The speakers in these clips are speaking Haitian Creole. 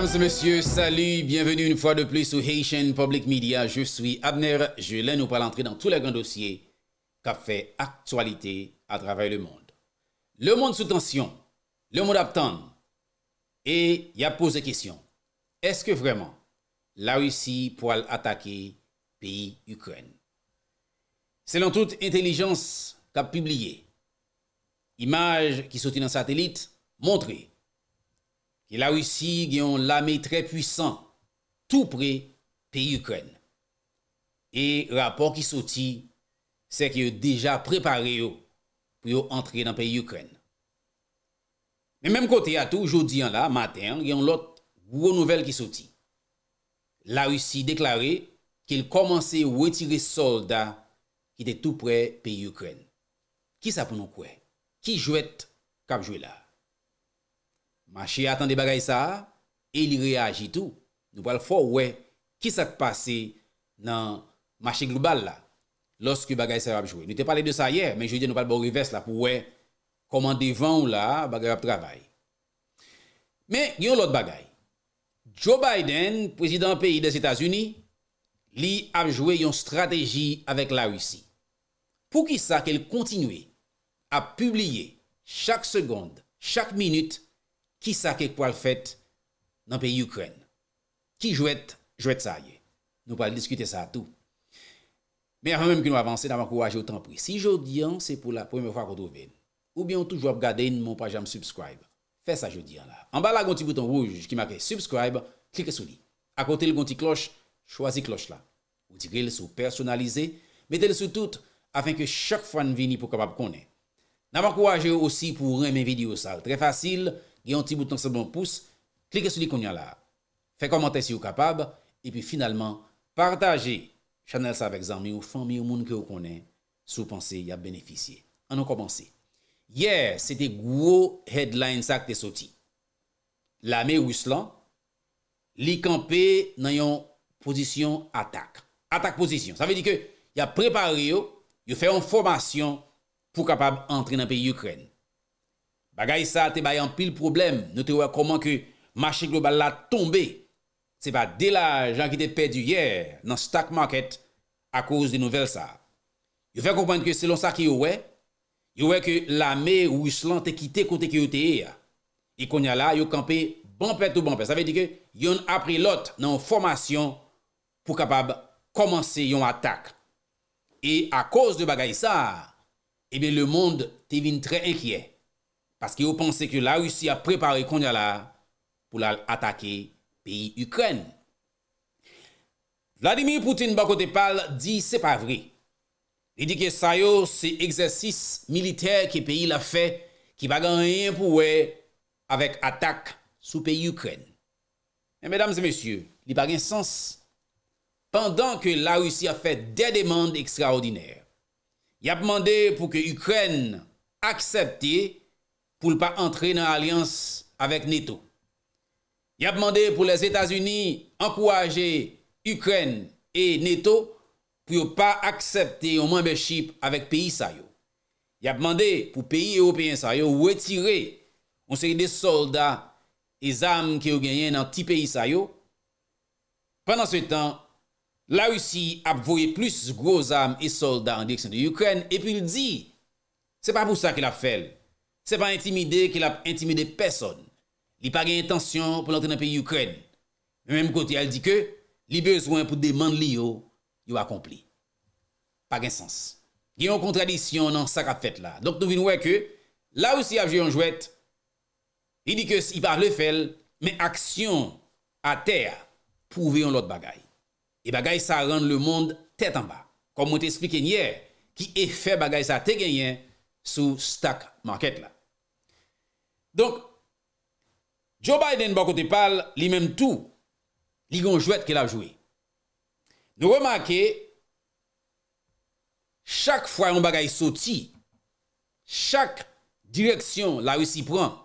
Mesdames et messieurs, salut, bienvenue une fois de plus sur Haitian Public Media. Je suis Abner l'ai nous parlons entrer dans tous les grands dossiers qui fait actualité à travers le monde. Le monde sous tension, le monde attend et il y a posé question. Est-ce que vraiment la Russie pourrait attaquer pays Ukraine? Selon toute intelligence qu'a publié, Images qui sont dans satellite montrée E la russi gen yon lamey tre pwisan tou pre pe Ukren. E rapor ki soti se ki yo deja prepare yo pou yo entre nan pe Ukren. Men menm kote ato, jodi an la, maten, gen yon lot gro nouvel ki soti. La russi deklare ki el komanse wetire solda ki te tou pre pe Ukren. Ki sa pou nou kwe? Ki jwet kap jwe la? Mache bon a tan de bagay sa, e li reagi tou. Nou pal fò wè, ki sak pase nan mache global la, loske bagay sa ap jwè. Nou te pale de sa yè, men jwè di nou pal bo rives la, pou wè, komande van ou la, bagay ap trabay. Men, yon lot bagay. Joe Biden, prezident peyi de Sétas-Uni, li ap jwè yon strateji avèk la Roussi. Pou ki sa ke l kontinwe, ap publiye, chak segonde, chak minute, Ki sa kek pou al fet nan pe Ukren. Ki jwet, jwet sa ye. Nou pal diskute sa tou. Me a fèmèm ki nou avanse, naman kouwaje ou tanpou. Si jodian, se pou la pweme fwa kou doven. Ou byon toujou ap gaden moun pajam subscribe. Fè sa jodian la. An bala gonti bouton rouge ki makè subscribe, klike sou li. A kote l gonti kloche, chwazi kloche la. O ti grele sou personalize, metel sou tout, afen ke chak fwan vini pou kapap konen. Naman kouwaje ou osi pou reme video sal. Tre fasil, Gye yon ti bouton sebon pouce, klike sou li kon yon la. Fè komante si yon kapab. E pi finalman, partaje chanel sa vek zanmi ou fanmi ou moun ki yon konen sou panse yon ap beneficye. An nou komanse. Yer, se te gwo headline sak te soti. La me Ruslan, li kampe nan yon posisyon atak. Atak posisyon. Sa ve di ke, yon prepari yo, yon fè yon formasyon pou kapab antre nan pi Ukreni. Bagayisa te bayan pil problem, nou te wè koman ke mashe global la tombe, se ba de la jan ki te pedu yer nan stack market a kouz de nouvel sa. Yo fè kouman ke selon sa ki yo wè, yo wè ke la me ou yuslan te kite kote ki yo te e, e ya, e konya la yo kampe banpe to banpe, sa ve di ke yon apri lot nan formation pou kapab komanse yon atak. E a kouz de bagayisa, ebe eh le moun te vin tre enkiye. Paske yo panse ke la russi a prepari kondyalar pou la atake peyi Ukren. Vladimir Poutine bako depal di se pa vre. Di di ke sayo se eksersis militer ke peyi la fe ki bagan reyen pou we avek atak sou peyi Ukren. E medam se mesye, li bagen sens. Pendan ke la russi a fe de demande ekstraordiner, ya pman de pou ke Ukren aksepte pou l pa antre nan alians avèk Neto. Ya bman de pou les Etats-Unis anpouwaje Ukren e Neto pou yo pa aksepte yon mwembership avèk peyi sa yo. Ya bman de pou peyi européen sa yo wè tire yon seri de solda e zam ki yo ganyen nan ti peyi sa yo. Pendan se tan, la Rusi ap voye plus groz am e solda an direksyon de Ukren epi l di, se pa pou sa ki la felb. se pa intimide ke la intimide peson. Li pa gen yon tansyon pou lante nan pe yon kred. Mwen mwen koti al di ke, li bezwen pou deman li yo, yo akompli. Pa gen sens. Gen yon kontradisyon nan sak ap fet la. Dok nou vin wè ke, la ou si ap gen yon jwet, li di ke si pa le fel, men aksyon a ter pou veyon lot bagay. E bagay sa rande le mond tet anba. Kom mwen te espliken yè, ki efè bagay sa te genyen sou stak market la. Donk, Joe Biden bako te pal li menm tou li gon jwet ke la jwé. Nou remake, chak fwa yon bagay soti, chak direksyon la wisi pran,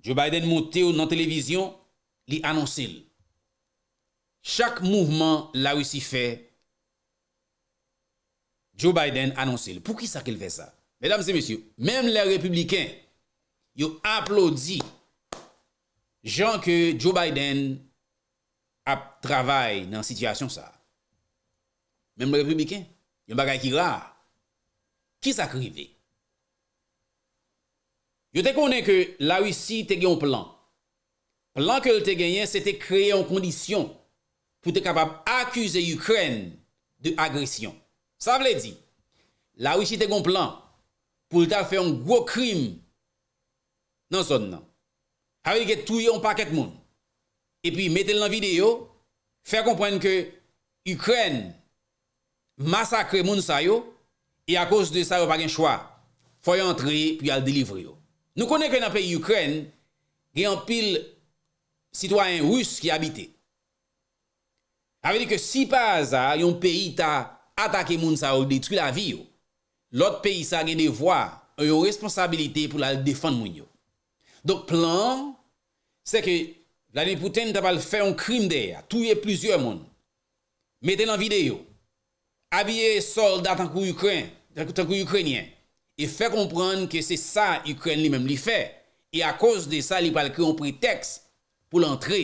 Joe Biden motè ou nan televizyon li anonsil. Chak mouvman la wisi fè, Joe Biden anonsil. Pou ki sa kel fè sa? Mesdames et messieurs, menm le republiken, yo aplodi jan ke Joe Biden ap travay nan sityasyon sa. Mem republiken, yo bagay ki ra. Ki sa krive? Yo te konen ke la wisi te gen yon plan. Plan ke l te genyen, se te kreye yon kondisyon pou te kapab akuse Ukren de agresyon. Sa vle di, la wisi te gen yon plan pou l ta fe yon gwo krim Nan sot nan. Avedi ke tou yon paket moun. E pi metel nan videyo, fèr kompren ke Ukren masakre moun sa yo e a kos de sa yo pa gen chwa. Foye antre, pi al delivre yo. Nou konen ke nan peyi Ukren gen an pil sitwaen rus ki abite. Avedi ke si pa aza yon peyi ta atake moun sa yo detri la vi yo. Lot peyi sa gen devwa yo responsabilite pou la defan moun yo. Donk plan, se ke la nipouten ta pal fe yon krim deya. Touye plizye moun. Meten an videyo. Abye soldat tankou Ukren, tankou Ukrenyen. E fe kompran ke se sa Ukren li menm li fe. E a koz de sa li pal kri yon pretext pou l'antre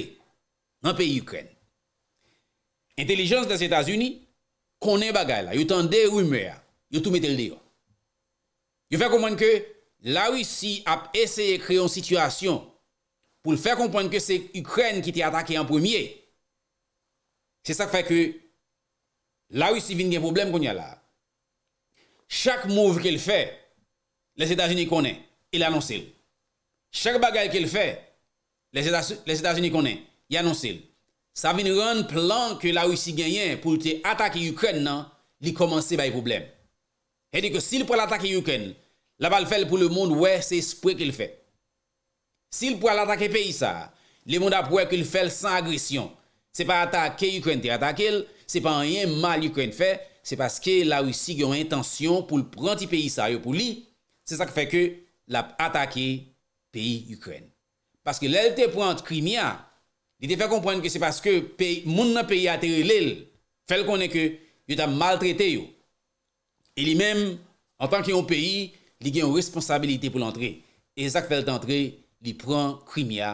nan peyi Ukren. Intelijans dan se Etasuni, konen bagay la. Yo tan de rume ya. Yo tou meten l deyo. Yo fe kompran ke... La Rusi ap eseye kreyon situasyon pou l fèr komponke se Ukren ki te atake en premier. Se sak fè ke la Rusi vin gen problem kon yal la. Chak mouv ke l fè, les Etats-Unis konen, il anonsil. Chak bagay ke l fè, les Etats-Unis konen, il anonsil. Sa vin ren plan ke la Rusi genyen pou te atake Ukren nan, li komanse bay problem. Edi ke si l pou l atake Ukren, La bal fèl pou le moun wè, sè s'pouè kè l'fè. S'il pouè l'atakè peyi sa, le moun ap pouè kè l'fèl san agresyon. Sè pa atakè Ukren te atakè l, sè pa an yè mal Ukren fè, sè paske la ou si yon intansyon pou l'pranti peyi sa yo pou li, sè sa k fè kè l ap atakè peyi Ukren. Paske l el te prant kri miya, li te fè komprèn kè sè paske moun nan peyi atèri l, l fèl konè kè yon ta mal tretè yo. E li mèm, an tan ki yon peyi, li gen yon responsabilite pou l'entre e zak fel t'entre li pran Crimea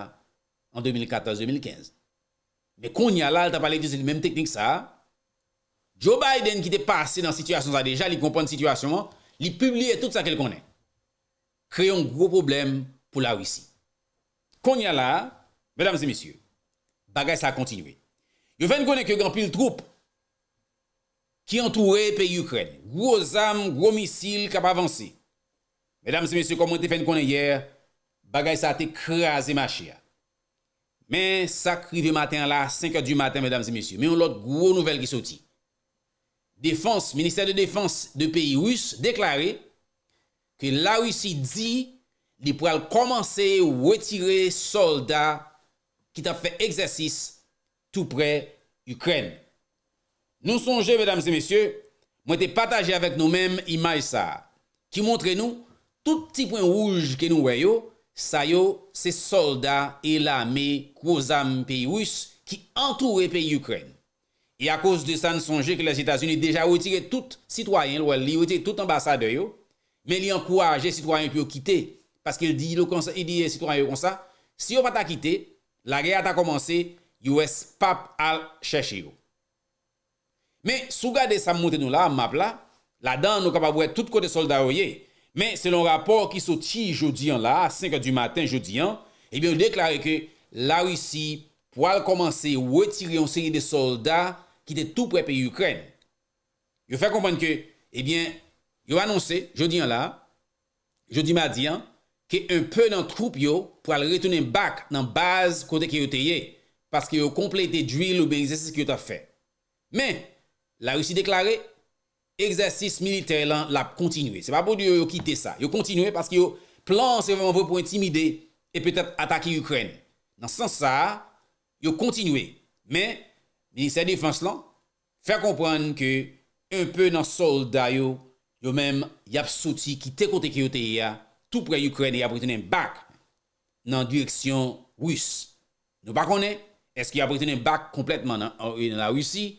en 2014-2015 me kon n'ya la al ta pale kise li menm teknik sa Joe Biden ki te pase nan situasyon sa deja li kompon situasyon li publiye tout sa kel konen kre yon gro problem pou la wisi kon n'ya la mèdames et messieurs bagay sa a kontinuy yon ven konen ke yon pil troup ki yon toure pe yukren gro zam, gro misil kap avansi Mèdames et mèsyè, kom mwen te fèn konen yè, bagay sa te krasè ma chè. Mè, sakri de matin la, 5 a du matin, mèdames et mèsyè, mè yon lot gro nouvel ki soti. Défense, Ministère de Défense de Pays Russe, déklare, ke la Rusie di, li pou al komanse wetire soldat ki ta fè eksersis tout prè Ukraine. Nou sonje, mèdames et mèsyè, mwen te patajè avèk nou mèm imaj sa, ki montre nou... Tout ti pwen wouj ke nou wè yo, sa yo se soldat, elame, kouzam pe yous ki antouwe pe Ukraine. E a kous de san sonje ke les Etats-Unis deja woutire tout sitwayen, woutire tout ambasade yo, me li an kouwaje sitwayen pou yo kite, paske il diye sitwayen yo kon sa, si yo pata kite, la rea ta komanse, yow es pap al chèche yo. Me sou gade sa mouten nou la, mab la, la dan nou kapabou e tout kote soldat woye, men selon rapor ki soti jodi an la, a 5 du maten jodi an, ebyon deklari ke la russi pou al komansi wotiri yon seri de soldat ki te tou prepe Ukren. Yo fè kompan ke, ebyen, yo anonsi jodi an la, jodi madi an, ke un peu nan troup yo pou al retounen bak nan baz kote ki yo teye, paske yo komple te dwi l'ouberize se ki yo ta fè. Men, la russi deklari, Eksersis militer lan la kontinwe. Se pa pou di yo yo kite sa. Yo kontinwe paske yo planse vremen vremen pou intimide e petep atake Ukrene. Nan sans sa, yo kontinwe. Men, minister defense lan, fèr kompran ke un peu nan solda yo yo menm yap soti kite kote ki yo teye ya, tout pre Ukrene yo ap retene bak nan direksyon Rus. Nou bakone, eske yo ap retene bak kompletman nan euh, Rusi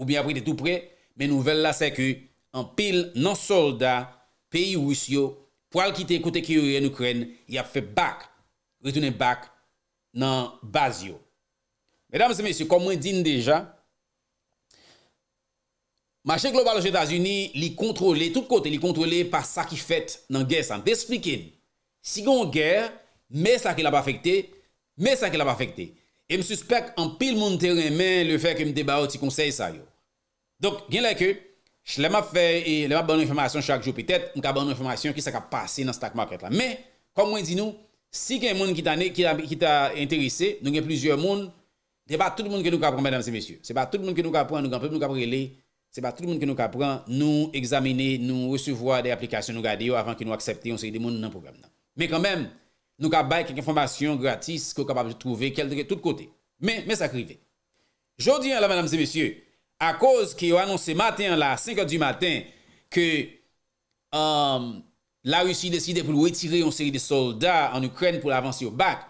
ou bi ap retene tout pre Men nouvel non la se ku, an pil nan soldat, peyi rous yo, pou al kite kote ki yor yon Ukren, y ap fe bak, retounen bak, nan baz yo. Medam se mesyu, kon mwen din deja, machè global jè Tazuni li kontrole, tout kote li kontrole pa sa ki fèt nan gè san. Desplike, sigon gè, me sa ki la pa fèkte, me sa ki la pa fèkte. E m süspek an pil moun terren men, le fèk e m debao ti konsey sa yo. Donk, gen lè ke, j lè mè fè, e, lè mè banou informasyon chak jou pè tèt, mè ka banou informasyon ki sa ka pase nan stack market la. Mè, kon mwen di nou, si gen moun ki ta nè, ki ta enterise, nou gen plizye moun, se pa tout moun ki nou ka pran, mè damse mèsyou. Se pa tout moun ki nou ka pran, nou ka pran, nou ka pran lè, se pa tout moun ki nou ka pran, nou examine, nou resevwa de aplikasyon nou gadeyo avan ki nou aksepte, on se y de moun nan program nan. Mè kon mèm, nou ka bay kèk informasyon gratis ki ou kapab jè trouve, kel drè tout kote. à cause qu'ils ont annoncé matin, là, 5 h du matin, que euh, la Russie décide pour retirer une série de soldats en Ukraine pour l'avancer au bac,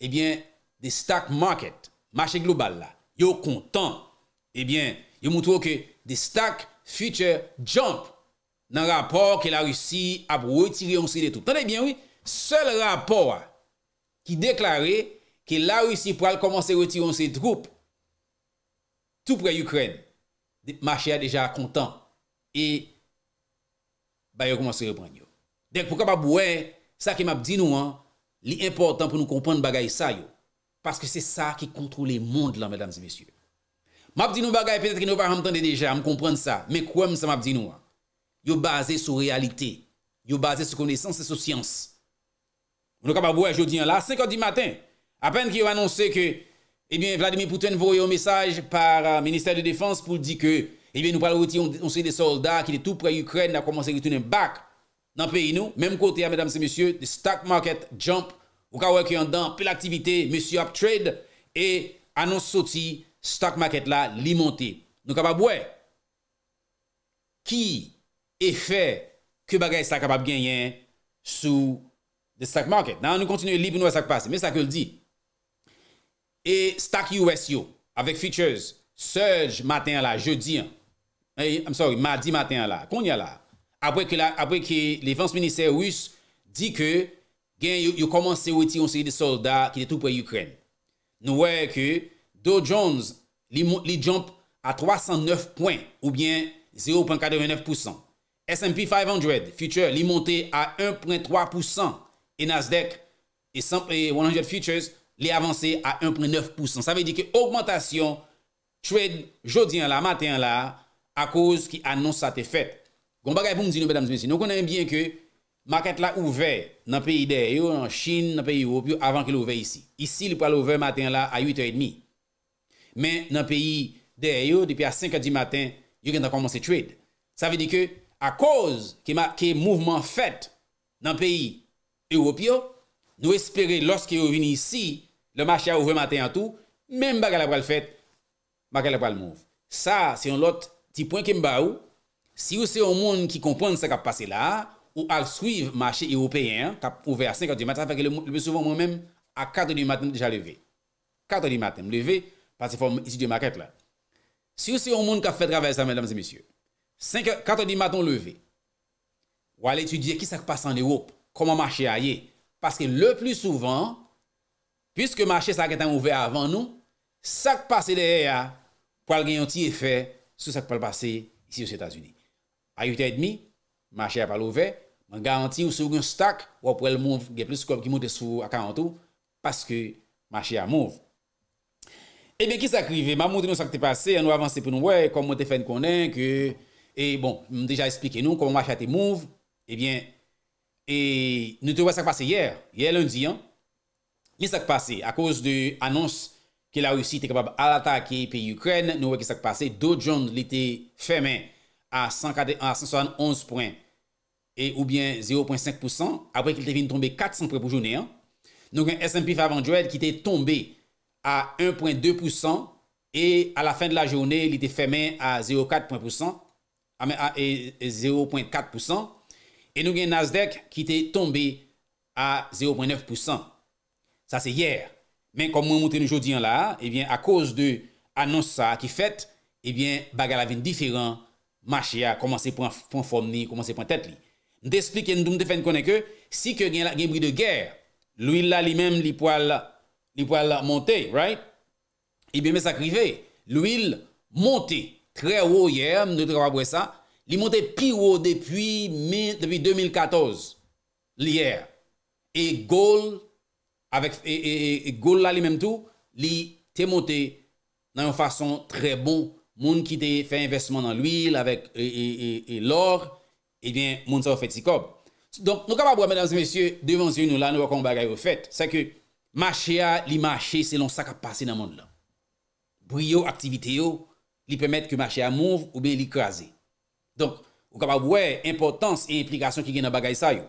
eh bien, des stock market, marché global là, yo content. Eh bien, ils montre que des stock future jump dans le rapport que la Russie a retiré une série de tout. Tenez bien oui, seul rapport qui déclarait que la Russie pourrait commencer à retirer ses troupes tout près Ukraine. Mache a deja kontan. E, ba yo kouman se repren yo. Dek pou kapabouwe, sa ki map di nou an, li important pou nou kompren bagay sa yo. Paske se sa ki kontrou le moun de lan, mèdames et messieurs. Map di nou bagay, petè ki nou pa ramtande deja, mè kompren sa, mè kouman sa map di nou an. Yo baze sou realite, yo baze sou konesans, yo baze sou siyans. Mou nou kapabouwe, jodi an la, se kodi matin, apen ki yo anonse ke... Ebyen eh Vladimir Pouten voye un mesaj par euh, minister de defanse pou di ke ebyen eh nou pral woti on se li de soldat ki li tou pre Ukraine na komanse ritounen bak nan peyi nou. Mem kote a, medam se monsye, the stock market jump ou ka wè ki yon dan pel aktivite, monsye uptrade e anons soti stock market la li monti. Nou ka bab wè, ki e fè ke bagay sa kapab genyen sou the stock market. Nan nou kontinu li pou nou a sakpase, men sa ke l di. E stak yowes yow, avèk Futures, Serge matin la, jeudi an, I'm sorry, mardi matin la, kon yow la, apwe ke l'Evans Ministère Russe di ke, gen yow komanse ou eti yon seri de soldat ki de tou pre Ukraine. Nou wè ke, Do Jones li jomp a 309 poin, ou bien 0.89%. S&P 500, Futures, li monte a 1.3%. E Nasdaq, 100 Futures, li avanse a 1.9%. Sa ve di ke augmentation trade jodi an la, matin an la, a koz ki anons sa te fet. Gon bagay pou mdi nou, bedan msi msi, nou konen bien ke maket la ouve nan peyi der yo, nan chine, nan peyi europe yo, avan ke lou ve yisi. Isi li pou al ouve matin an la a 8h30. Men nan peyi der yo, depi a 5h10 matin, yo gen ta komanse trade. Sa ve di ke a koz ke mouvman fet nan peyi europe yo, nou espere loske yo vini isi Le machè a ouvre matin an tou, menm baga la pral fèt, baga la pral mouv. Sa, si yon lot, ti point ki mba ou, si ou se yon moun ki kompon se kap pase la, ou al swiv machè européen, kap ouvre a 5 di matin, fèk e le moun, le moun souvoun moun menm, a 4 di matin deja leve. 4 di matin, leve, pasifon iti di makèt la. Si ou se yon moun kap fèt rave sa, mèdames et messieurs, 4 di matin leve, wale iti diye ki sa kpasse an Europe, koman machè a ye, paske le plou souvoun, Piske machè sa ke ta mouvè avan nou, sak pase dehe ya kwa l gen yon ti efè sou sak pal pase isi ou S.A. A yote eh et mi, bon, machè a palovè, man garanti eh ou sou gen stak wap wèl mouv ge plus kwa ki mouv de sou ak a an tou, paske machè a mouv. Ebe ki sak rive, ma mouv de nou sak te pase, an nou avanse pou nou wè, kon mou te fen konen, ke, e bon, moun deja esplike nou kon mouv a te mouv, ebyen, e nou te wè sak pase yè, yè lundi an, Mais s'est passé à cause de l'annonce que la Russie était capable d'attaquer pays Ukraine, nous voyons ce qui passé. Dow Jones était fermé à 171 points et ou bien 0.5% après qu'il était tomber 400 points pour journée. Nous hein. un S&P 500 qui était tombé à 1.2% et à la fin de la journée, il était fermé à 0.4% et 0.4% et nous avons Nasdaq qui était tombé à 0.9%. Sa se yer. Men kom mwen mwote nou jodi an la, ebyen a koz de anons sa ki fet, ebyen baga la vin diferan, machi a, koman se pon fom ni, koman se pon tet li. Nde esplik yon nou mte fen konen ke, si ke gen bri de ger, l'ouil la li menm li po al, li po al monte, right? Ebyen mwen sa krive, l'ouil monte, kre ou ye, mnen tre pa bwe sa, li monte pi ou depi 2014, li yer. E goul, Avèk e goul la li menm tou, li temote nan yon fason tre bon. Moun ki te fè investman nan l'huil avèk e lòr, ebyen eh moun sa wè fèt si kob. Donk nou kama wè, mèdames et mèsyè, devans yon nou la nou wè kon bagay wè fèt. Sa ke, mâche a li mâche se lon sa ka pase nan moun la. Brio aktivite yo, li pèmèt ke mâche a mouv ou be li krasè. Donk, nou kama wè, impotans e implikasyon ki gen nan bagay sa yo.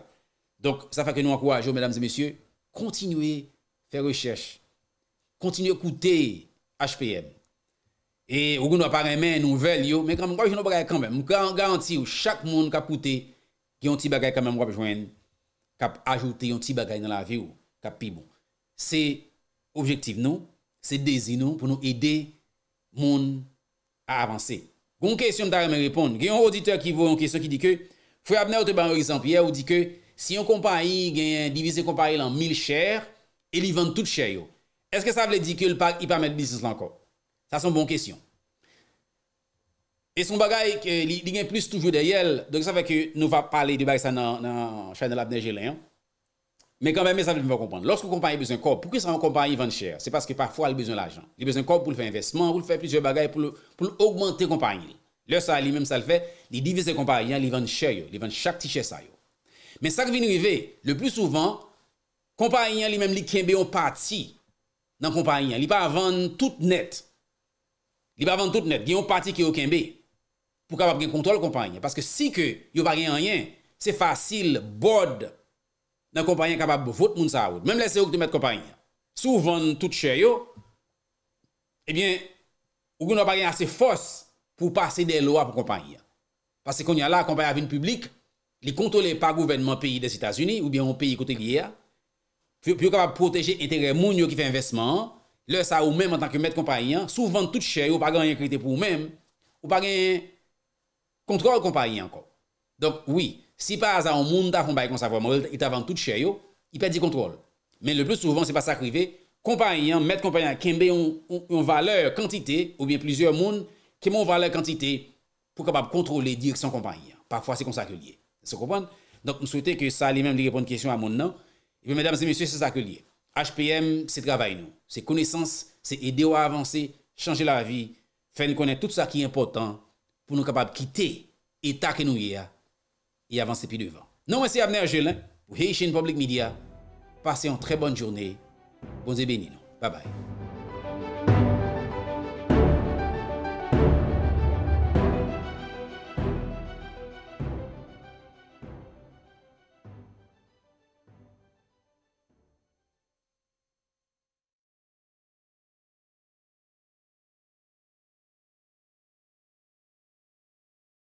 Donk, sa fè ke nou akouaj yo, mèdames et mèsyè. kontinuye fè rechèche, kontinuye koute HPM. E ou goun waparemen nouvel yo, men kwa mwen kwa joun nou bagay kanmen, mwen garanti yo, chak moun kap koute yon ti bagay kanmen wap jwen, kap ajoute yon ti bagay nan la vi yo, kap pi bon. Se objektiv nou, se dezid nou, pou nou ede moun avanse. Goun kèsyon daremen repon, gen yon auditeur ki vò, yon kèsyon ki di ke, fwe apne ou te ban wè, yon kèsyon ki di ke, Si yon kompanyi genye divise kompanyi lan mil chèr, e li vande tout chè yo. Eske sa vle di ke l'pag i pamele bisis lan kòp? Sa son bon kèsyon. E son bagay li genye plus toujou deyèl, donk sa vle ki nou va pale di bag sa nan chèy nan la bnenjè lè yon. Men kambèmè sa vle pou mwen kompande. Lorskou kompanyi bezon kòp, pouke sa yon kompanyi vande chèr? Se paske parfou al bezon l'ajan. Li bezon kòp pou l'fè investman, pou l'fè plisye bagay pou l'augmente kompanyi li. Le sa li menm sa l Men sak vin rive, le plus souvan, kompanyen li menm li kenbe yo pati nan kompanyen. Li pa avan tout net. Li pa avan tout net. Gen yo pati ki yo kenbe pou kapap gen kontrol kompanyen. Paske si ke yo pa gen anyen, se fasil bod nan kompanyen kapap bo vot moun sa wot. Menm lese yo ki eh te met kompanyen. Souvan tout chè yo, ebyen, ou gen yo pa gen ase fos pou pase de loa pou kompanyen. Paske kon yon la kompanyen avin publik, li kontrole pa gouvenman peyi des Etats-Unis ou bien ou peyi kote liye a, pou yo kapab proteje entere moun yo ki fe investman, lè sa ou menm an tanke met kompanyan, sou vant tout chè yo, ou pa gen yon kripte pou ou menm, ou pa gen kontrol kompanyan ankon. Donk, oui, si pa a zan ou moun da foun bay konservo moun, yon ta vant tout chè yo, yon pe di kontrol. Men le plus souvan se pa sakrive, kompanyan, met kompanyan, kembe yon valeur kantite, ou bien plizye moun, kembe yon valeur kantite, pou kapab kontrole dirik son kompanyan. Donc, nous souhaitons que ça lui-même lui une question à mon nom. Et mesdames et messieurs, c'est ça que lié. HPM, c'est travail nous. C'est connaissance, c'est aider à avancer, changer la vie, faire connaître tout ça qui est important pour nous capables de quitter l'état que nous avons et avancer plus devant. Non, c'est Abner Gelin hein. pour Haitian Public Media. Passez une très bonne journée. Bonne et béni Bye bye.